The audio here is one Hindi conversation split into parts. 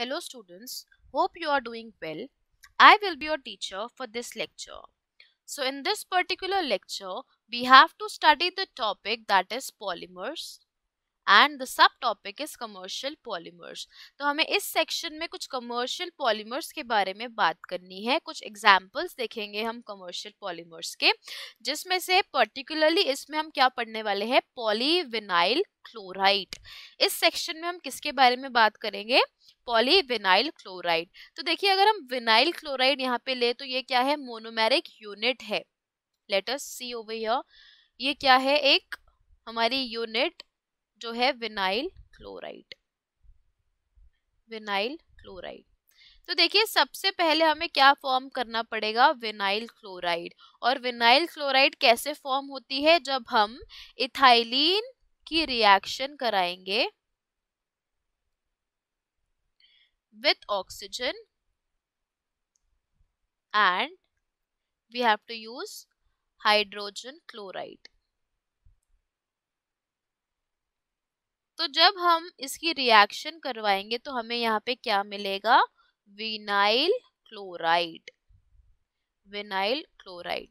Hello students, hope you are doing well. I will be your teacher for this lecture. So in this particular lecture, we have to study the topic that is polymers and the subtopic is commercial polymers. तो हमें इस सेक्शन में कुछ commercial polymers के बारे में बात करनी है कुछ examples देखेंगे हम commercial polymers के जिसमें से particularly इसमें हम क्या पढ़ने वाले हैं polyvinyl chloride इस सेक्शन में हम किसके बारे में बात करेंगे पॉलीविनाइल क्लोराइड तो देखिए अगर हम विनाइल क्लोराइड यहाँ पे ले तो ये क्या है मोनोमेरिक यूनिट है लेटस सी ओवे ये क्या है एक हमारी यूनिट जो है विनाइल क्लोराइड विनाइल क्लोराइड तो देखिए सबसे पहले हमें क्या फॉर्म करना पड़ेगा विनाइल क्लोराइड और विनाइल क्लोराइड कैसे फॉर्म होती है जब हम इथाइलिन की रिएक्शन कराएंगे with oxygen and we have to use hydrogen chloride. तो जब हम इसकी रिएक्शन करवाएंगे तो हमें यहाँ पे क्या मिलेगा विनाइल क्लोराइड विनाइल क्लोराइड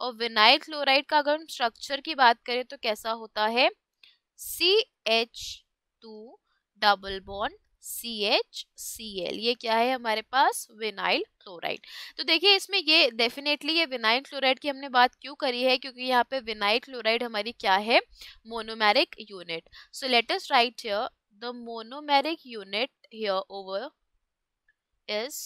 और विनाइल क्लोराइड का अगर हम स्ट्रक्चर की बात करें तो कैसा होता है C H two double bond C H C L ये क्या है हमारे पास विनाइल क्लोराइड तो देखिए इसमें ये डेफिनेटली ये विनाइल क्लोराइड की हमने बात क्यों करी है क्योंकि यहाँ पे विनाइल क्लोराइड हमारी क्या है monomeric unit so let's write here the monomeric unit here over is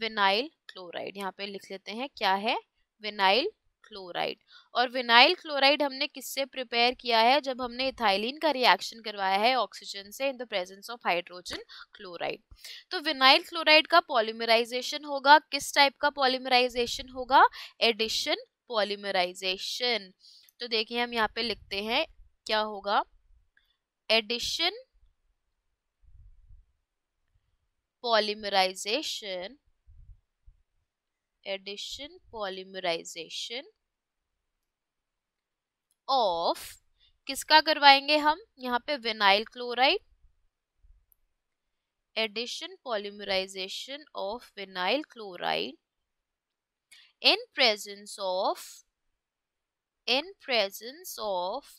vinyl chloride यहाँ पे लिख लेते हैं क्या है विनाइल क्लोराइड और विनाइल क्लोराइड हमने किससे प्रिपेयर किया है जब हमने इथाइलिन का रिएक्शन करवाया है ऑक्सीजन से in the presence of hydrogen chloride तो विनाइल क्लोराइड का पॉलीमराइजेशन होगा किस टाइप का पॉलीमराइजेशन होगा एडिशन पॉलीमराइजेशन तो देखिए हम यहाँ पे लिखते हैं क्या होगा addition polymerization addition polymerization of किसका करवाएंगे हम यहाँ पे vinyl chloride addition polymerization of vinyl chloride in presence of in presence of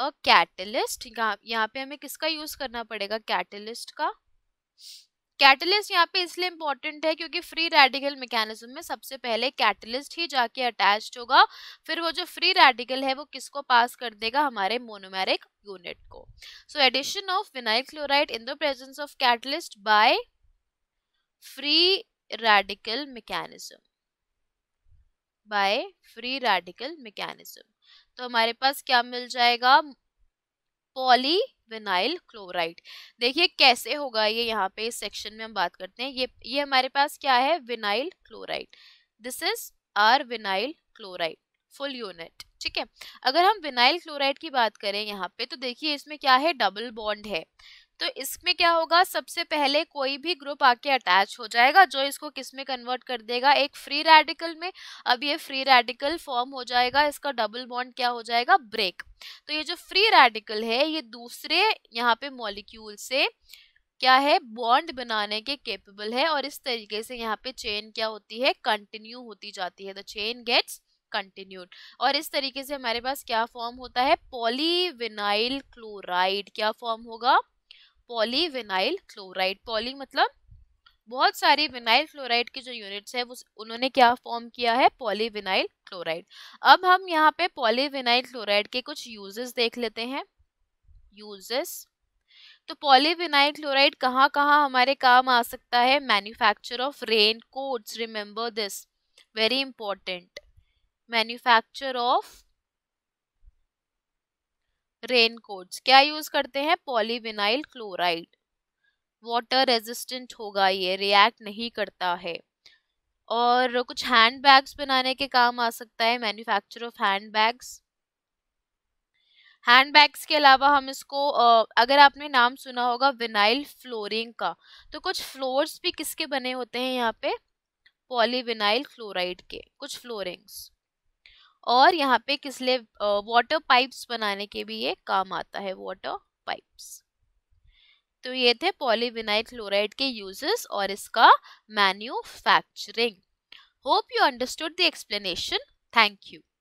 a catalyst यहाँ पे हमें किसका यूज करना पड़ेगा कैटलिस्ट का कैटलिस्ट यहाँ पे इसलिए इंपॉर्टेंट है क्योंकि फ्री रेडिकल मैकेनिज्म में सबसे पहले कैटलिस्ट ही जाके अटैच होगा फिर वो जो फ्री रेडिकल है वो किसको पास कर देगा हमारे मोनोमेरिक यूनिट को so addition of vinyl chloride in the presence of catalyst by free radical mechanism by free radical mechanism तो हमारे पास क्या मिल जाएगा पॉली विनाइल क्लोराइड देखिए कैसे होगा ये यहाँ पे इस सेक्शन में हम बात करते हैं ये ये हमारे पास क्या है vinyl chloride this is our vinyl chloride full unit ठीक है अगर हम विनाइल क्लोराइड की बात करें यहाँ पे तो देखिए इसमें क्या है डबल बॉन्ड है तो इसमें क्या होगा सबसे पहले कोई भी ग्रुप आके अटैच हो जाएगा जो इसको किस में कन्वर्ट कर देगा एक फ्री रेडिकल में अब ये फ्री रेडिकल फॉर्म हो जाएगा इसका डबल बॉन्ड क्या हो जाएगा ब्रेक तो ये जो फ्री रेडिकल है ये दूसरे यहाँ पे मॉलिक्यूल से क्या है बॉन्ड बनाने के केपेबल है और इस तरीके से यहाँ पे चेन क्या होती है कंटिन्यू होती जाती है द चेन गेट्स कंटिन्यूड और इस तरीके से हमारे पास क्या फॉर्म होता है पॉलीविनाइल क्लोराइड क्या फॉर्म होगा पॉलीविनाइल क्लोराइड पॉली मतलब बहुत सारी विनाइल क्लोराइड के जो यूनिट्स है वो उन्होंने क्या फॉर्म किया है पॉलीविनाइल क्लोराइड अब हम यहाँ पे पॉलीविनाइल क्लोराइड के कुछ यूजेस देख लेते हैं यूजेस तो पॉलीविनाइल क्लोराइड कहाँ कहाँ हमारे काम आ सकता है manufacture of rain coats remember this very important manufacture of raincoats क्या यूज करते हैं पॉलीविनाइल क्लोराइड वाटर रेजिस्टेंट होगा ये रिएक्ट नहीं करता है और कुछ हैंड बैग्स बनाने के काम आ सकता है manufacture of hand bags hand bags के अलावा हम इसको अगर आपने नाम सुना होगा विनाइल फ्लोरिंग का तो कुछ फ्लोर्स भी किसके बने होते हैं यहाँ पे पॉलीविनाइल क्लोराइड के कुछ फ्लोरिंग्स और यहाँ पे किस लिए वाटर पाइप्स बनाने के भी ये काम आता है वाटर पाइप्स तो ये थे पॉलीविनाइल क्लोराइड के यूजेस और इसका manufacturing hope you understood the explanation thank you